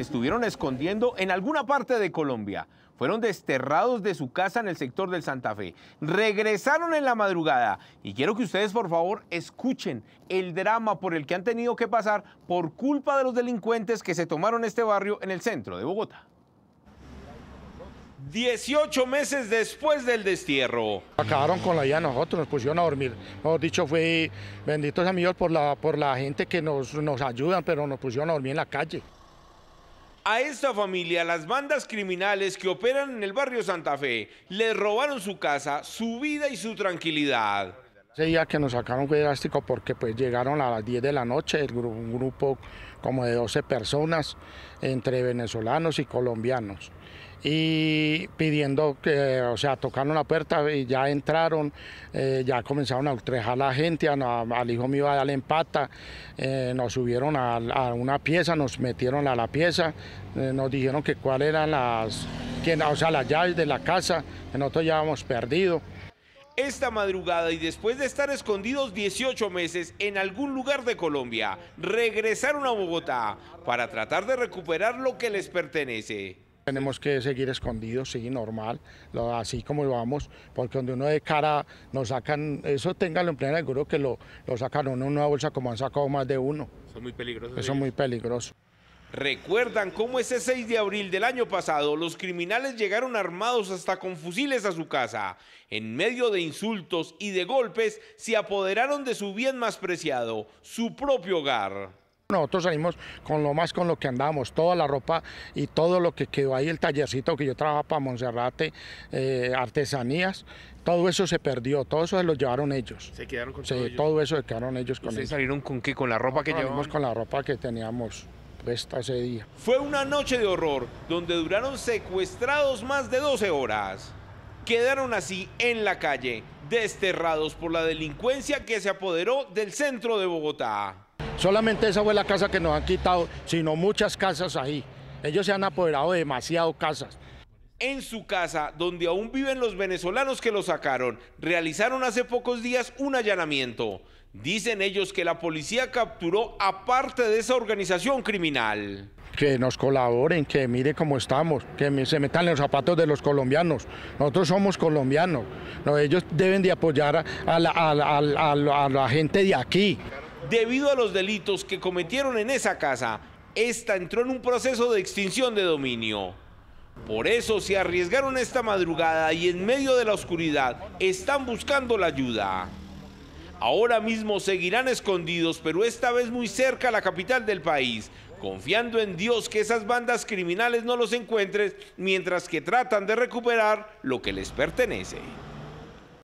estuvieron escondiendo en alguna parte de Colombia. Fueron desterrados de su casa en el sector del Santa Fe. Regresaron en la madrugada y quiero que ustedes por favor escuchen el drama por el que han tenido que pasar por culpa de los delincuentes que se tomaron este barrio en el centro de Bogotá. 18 meses después del destierro. Acabaron con la vida nosotros, nos pusieron a dormir. Hemos dicho, fue benditos amigos por la, por la gente que nos, nos ayudan, pero nos pusieron a dormir en la calle. A esta familia, las bandas criminales que operan en el barrio Santa Fe, le robaron su casa, su vida y su tranquilidad. Ese día que nos sacaron fue drástico porque pues llegaron a las 10 de la noche el un grupo como de 12 personas entre venezolanos y colombianos y pidiendo que, o sea, tocaron la puerta y ya entraron, eh, ya comenzaron a ultrajar a la gente, al hijo mío a darle empata, eh, nos subieron a, una pieza, nos metieron a la pieza, eh, nos dijeron que cuáles eran las, quién sea, las llaves de la casa, que nosotros ya habíamos perdido esta madrugada y después de estar escondidos 18 meses en algún lugar de Colombia, regresaron a Bogotá para tratar de recuperar lo que les pertenece. Tenemos que seguir escondidos, sí, normal, así como vamos, porque donde uno de cara nos sacan, eso téngalo en plena seguro que lo, lo sacan uno en una bolsa como han sacado más de uno. Son muy peligrosos. Eso es muy peligroso. Recuerdan cómo ese 6 de abril del año pasado los criminales llegaron armados hasta con fusiles a su casa. En medio de insultos y de golpes se apoderaron de su bien más preciado, su propio hogar. Nosotros salimos con lo más con lo que andábamos, toda la ropa y todo lo que quedó ahí, el tallercito que yo trabajaba para Monserrate, eh, artesanías, todo eso se perdió, todo eso se lo llevaron ellos. ¿Se quedaron con sí, todo, eso se quedaron ellos con Se salieron con qué? ¿Con la ropa que llevamos? Con la ropa que teníamos ese día. Fue una noche de horror donde duraron secuestrados más de 12 horas. Quedaron así en la calle, desterrados por la delincuencia que se apoderó del centro de Bogotá. Solamente esa fue la casa que nos han quitado, sino muchas casas ahí. Ellos se han apoderado de demasiado casas en su casa, donde aún viven los venezolanos que lo sacaron, realizaron hace pocos días un allanamiento. Dicen ellos que la policía capturó a parte de esa organización criminal. Que nos colaboren, que mire cómo estamos, que se metan en los zapatos de los colombianos. Nosotros somos colombianos. ellos deben de apoyar a la gente de aquí. Debido a los delitos que cometieron en esa casa, esta entró en un proceso de extinción de dominio. Por eso se arriesgaron esta madrugada y en medio de la oscuridad están buscando la ayuda. Ahora mismo seguirán escondidos, pero esta vez muy cerca a la capital del país, confiando en Dios que esas bandas criminales no los encuentren mientras que tratan de recuperar lo que les pertenece.